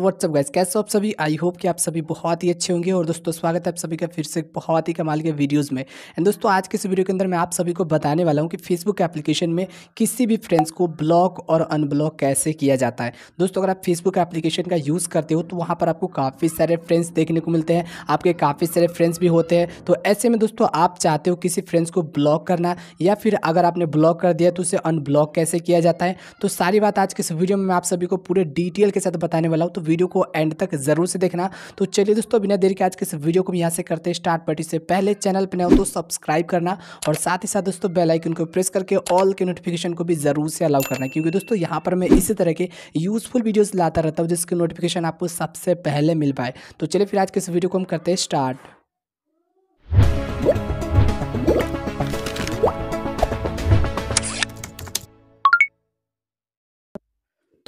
WhatsApp guys कैसे हो आप सभी आई होप कि आप सभी बहुत ही अच्छे होंगे और दोस्तों स्वागत है आप सभी का फिर से बहुत ही कमाल के वीडियोस में एंड दोस्तों आज के इस वीडियो के अंदर मैं आप सभी को बताने वाला हूं कि फेसबुक एप्लीकेशन में किसी भी फ्रेंड्स को ब्लॉक और अनब्लॉक कैसे किया जाता है दोस्तों अगर आप फेसबुक एप्लीकेशन का यूज़ करते हो तो वहाँ पर आपको काफ़ी सारे फ्रेंड्स देखने को मिलते हैं आपके काफ़ी सारे फ्रेंड्स भी होते हैं तो ऐसे में दोस्तों आप चाहते हो किसी फ्रेंड्स को ब्लॉक करना या फिर अगर आपने ब्लॉक कर दिया तो उसे अनब्लॉक कैसे किया जाता है तो सारी बात आज के इस वीडियो में मैं आप सभी को पूरे डिटेल के साथ बताने वाला हूँ तो वीडियो को एंड तक जरूर से देखना तो चलिए दोस्तों बिना देर के आज के इस वीडियो को हम यहाँ से करते हैं स्टार्ट बट इससे पहले चैनल पर नया हो तो सब्सक्राइब करना और साथ ही साथ दोस्तों बेलाइकन को प्रेस करके ऑल के नोटिफिकेशन को भी जरूर से अलाउ करना क्योंकि दोस्तों यहाँ पर मैं इसी तरह के यूजफुल वीडियोज़ लाता रहता हूँ जिसकी नोटिफिकेशन आपको सबसे पहले मिल पाए तो चलिए फिर आज के इस वीडियो को हम करते हैं स्टार्ट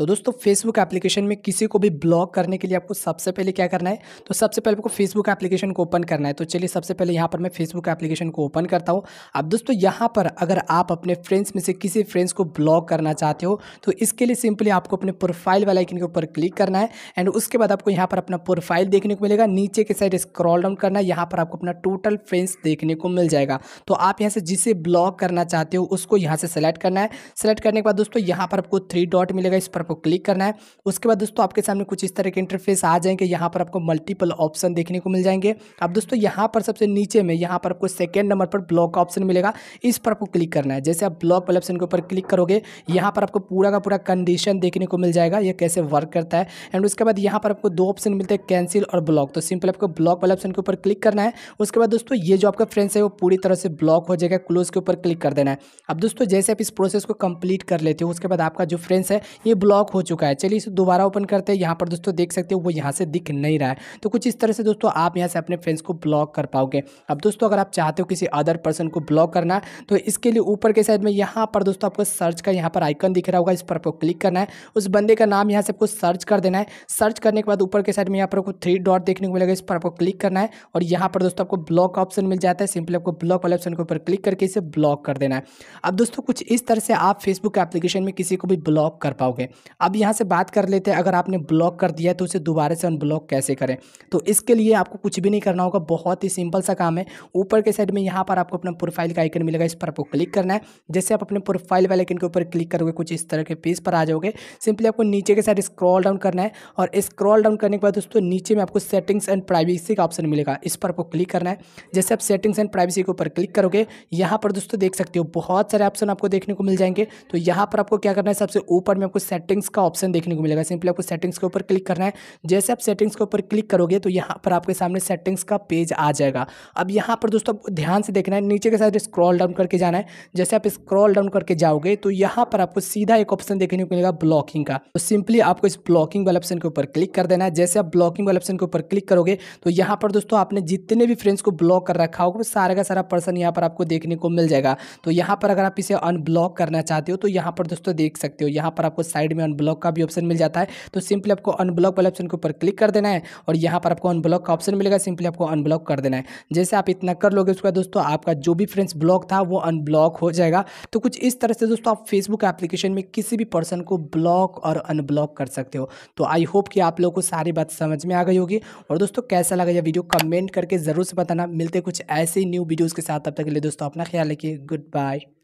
तो दोस्तों फेसबुक एप्लीकेशन में किसी को भी ब्लॉक करने के लिए आपको सबसे पहले क्या करना है तो सबसे पहले आपको फेसबुक एप्लीकेशन को ओपन करना है तो चलिए सबसे पहले यहाँ पर मैं फेसबुक एप्लीकेशन को ओपन करता हूँ अब दोस्तों यहाँ पर अगर आप अपने फ्रेंड्स में से किसी फ्रेंड्स को ब्लॉक करना चाहते हो तो इसके लिए सिंपली आपको अपने प्रोफाइल वाला आइकन के ऊपर क्लिक करना है एंड उसके बाद आपको यहाँ पर अपना प्रोफाइल देखने को मिलेगा नीचे के साइड स्क्रॉल डाउन करना है यहाँ पर आपको अपना टोटल फ्रेंड्स देखने को मिल जाएगा तो आप यहाँ से जिसे ब्लॉक करना चाहते हो उसको यहाँ से सेलेक्ट करना है सेलेक्ट करने के बाद दोस्तों यहाँ पर आपको थ्री डॉट मिलेगा इस पर आपको क्लिक करना है उसके बाद दोस्तों आपके सामने कुछ इस तरह के इंटरफेस आ जाएंगे यहाँ पर आपको मल्टीपल ऑप्शन देखने को मिल जाएंगे अब दोस्तों यहाँ पर सबसे नीचे में यहाँ पर आपको सेकेंड नंबर पर ब्लॉक का ऑप्शन मिलेगा इस पर आपको क्लिक करना है जैसे आप ब्लॉक वाले ऑप्शन के ऊपर क्लिक करोगे यहाँ पर आपको पूरा का पूरा कंडीशन देखने को मिल जाएगा यह कैसे वर्क करता है एंड उसके बाद यहाँ पर आपको दो ऑप्शन मिलते हैं कैंसिल और ब्लॉक तो सिंपल आपको ब्लॉक वाले ऑप्शन के ऊपर क्लिक करना है उसके बाद दोस्तों ये जो आपका फ्रेंड्स है वो पूरी तरह से ब्लॉक हो जाएगा क्लोज के ऊपर क्लिक कर देना है अब दोस्तों जैसे आप इस प्रोसेस को कंप्लीट कर लेते हो उसके बाद आपका जो फ्रेंड्स है ये ब्लॉक लॉक हो चुका है चलिए इसे दोबारा ओपन करते हैं यहाँ पर दोस्तों देख सकते हो वो यहाँ से दिख नहीं रहा है तो कुछ इस तरह से दोस्तों आप यहाँ से अपने फ्रेंड्स को ब्लॉक कर पाओगे अब दोस्तों अगर आप चाहते हो किसी अदर पर्सन को ब्लॉक करना तो इसके लिए ऊपर के साइड में यहाँ पर दोस्तों आपको सर्च का यहाँ पर आइकन दिख रहा होगा इस पर आपको क्लिक करना है उस बंदे का नाम यहाँ से आपको सर्च कर देना है सर्च करने के बाद ऊपर के साइड में यहाँ पर आपको थ्री डॉट देखने को मिलेगा इस पर आपको क्लिक करना है और यहाँ पर दोस्तों आपको ब्लॉक ऑप्शन मिल जाता है सिंपली आपको ब्लॉक वाले ऑप्शन के ऊपर क्लिक करके इसे ब्लॉक कर देना है अब दोस्तों कुछ इस तरह से आप फेसबुक एप्लीकेशन में किसी को भी ब्लॉक कर पाओगे अब यहाँ से बात कर लेते हैं अगर आपने ब्लॉक कर दिया तो उसे दोबारा से अनब्लॉक कैसे करें तो इसके लिए आपको कुछ भी नहीं करना होगा बहुत ही सिंपल सा काम है ऊपर के साइड में यहाँ पर आपको अपना प्रोफाइल का आइकन मिलेगा इस पर आपको क्लिक करना है जैसे आप अपने प्रोफाइल वाले आइकन के ऊपर क्लिक करोगे कुछ इस तरह के पेज पर आ जाओगे सिंपली आपको नीचे के साइड स्क्रॉल डाउन करना है और स्क्रॉल डाउन करने के बाद दोस्तों नीचे में आपको सेटिंग्स एंड प्राइवेसी का ऑप्शन मिलेगा इस पर आपको क्लिक करना है जैसे आप सेटिंग्स एंड प्राइवेसी के ऊपर क्लिक करोगे यहाँ पर दोस्तों देख सकते हो बहुत सारे ऑप्शन आपको देखने को मिल जाएंगे तो यहाँ पर आपको क्या करना है सबसे ऊपर में आपको सेटिंग सेटिंग्स का ऑप्शन देखने को मिलेगा सिंपली आपको सेटिंग्स के ऊपर क्लिक करना है जैसे आप सेटिंग्स के ऊपर क्लिक करोगे तो यहाँ पर आपके सामने सेटिंग्स का पेज आ जाएगा अब यहाँ पर दोस्तों ध्यान से देखना है नीचे के साथ स्क्रॉल डाउन करके जाना है जैसे आप स्क्रॉल डाउन करके जाओगे तो यहाँ पर आपको सीधा एक ऑप्शन देखने को मिलेगा ब्लॉकिंग का तो सिंपली आपको इस ब्लॉकिंग वाले ऑप्शन के ऊपर क्लिक कर देना है जैसे आप ब्लॉकिंग वाले ऑप्शन के ऊपर क्लिक करोगे तो यहाँ पर दोस्तों आपने जितने भी फ्रेंड्स को ब्लॉक कर रखा होगा वो सारा का सारा पर्सन यहाँ पर आपको देखने को मिल जाएगा तो यहाँ पर अगर आप इसे अनब्लॉक करना चाहते हो तो यहाँ पर दोस्तों देख सकते हो यहाँ पर आपको साइड में अनब्लॉक का भी ऑप्शन मिल जाता है तो सिंपली आपको अनब्लॉक वाले ऑप्शन के ऊपर क्लिक कर देना है और यहाँ पर आपको अनब्लॉक का ऑप्शन मिलेगा सिंपली आपको अनब्लॉक कर देना है जैसे आप इतना कर लोगे उसके बाद दोस्तों आपका जो भी फ्रेंड्स ब्लॉक था वो अनब्लॉक हो जाएगा तो कुछ इस तरह से दोस्तों आप फेसबुक एप्लीकेशन में किसी भी पर्सन को ब्लॉक और अनब्लॉक कर सकते हो तो आई होप कि आप लोगों को सारी बात समझ में आ गई होगी और दोस्तों कैसा लगा यह वीडियो कमेंट करके ज़रूर से बताना मिलते कुछ ऐसे ही न्यू वीडियोज़ के साथ तब तक के लिए दोस्तों अपना ख्याल रखिए गुड बाय